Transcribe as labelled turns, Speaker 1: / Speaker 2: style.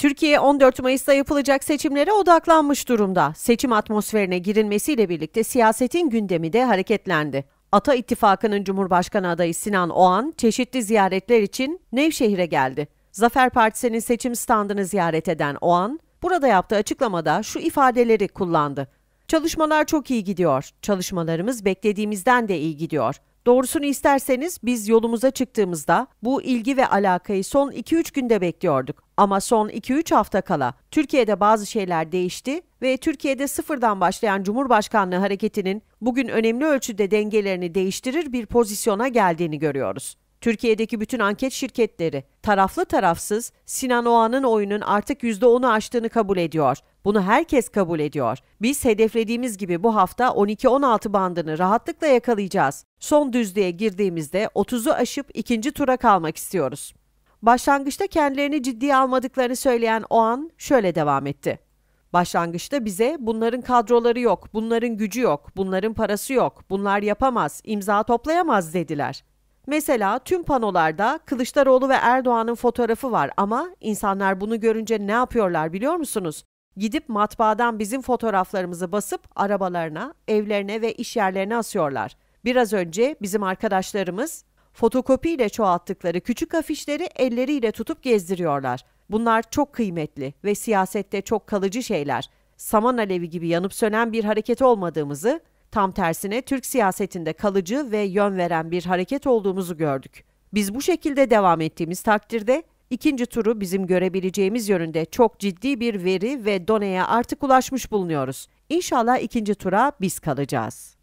Speaker 1: Türkiye 14 Mayıs'ta yapılacak seçimlere odaklanmış durumda. Seçim atmosferine girilmesiyle birlikte siyasetin gündemi de hareketlendi. Ata İttifakı'nın Cumhurbaşkanı adayı Sinan Oğan çeşitli ziyaretler için Nevşehir'e geldi. Zafer Partisi'nin seçim standını ziyaret eden Oğan, burada yaptığı açıklamada şu ifadeleri kullandı. Çalışmalar çok iyi gidiyor. Çalışmalarımız beklediğimizden de iyi gidiyor. Doğrusunu isterseniz biz yolumuza çıktığımızda bu ilgi ve alakayı son 2-3 günde bekliyorduk. Ama son 2-3 hafta kala Türkiye'de bazı şeyler değişti ve Türkiye'de sıfırdan başlayan Cumhurbaşkanlığı hareketinin bugün önemli ölçüde dengelerini değiştirir bir pozisyona geldiğini görüyoruz. Türkiye'deki bütün anket şirketleri taraflı tarafsız Sinan Oğan'ın oyunun artık %10'u aştığını kabul ediyor. Bunu herkes kabul ediyor. Biz hedeflediğimiz gibi bu hafta 12-16 bandını rahatlıkla yakalayacağız. Son düzlüğe girdiğimizde 30'u aşıp ikinci tura kalmak istiyoruz. Başlangıçta kendilerini ciddiye almadıklarını söyleyen Oğan şöyle devam etti. Başlangıçta bize bunların kadroları yok, bunların gücü yok, bunların parası yok, bunlar yapamaz, imza toplayamaz dediler. Mesela tüm panolarda Kılıçdaroğlu ve Erdoğan'ın fotoğrafı var ama insanlar bunu görünce ne yapıyorlar biliyor musunuz? Gidip matbaadan bizim fotoğraflarımızı basıp arabalarına, evlerine ve iş yerlerine asıyorlar. Biraz önce bizim arkadaşlarımız fotokopiyle çoğalttıkları küçük afişleri elleriyle tutup gezdiriyorlar. Bunlar çok kıymetli ve siyasette çok kalıcı şeyler. Saman alevi gibi yanıp sönen bir hareket olmadığımızı, Tam tersine Türk siyasetinde kalıcı ve yön veren bir hareket olduğumuzu gördük. Biz bu şekilde devam ettiğimiz takdirde ikinci turu bizim görebileceğimiz yönünde çok ciddi bir veri ve doneye artık ulaşmış bulunuyoruz. İnşallah ikinci tura biz kalacağız.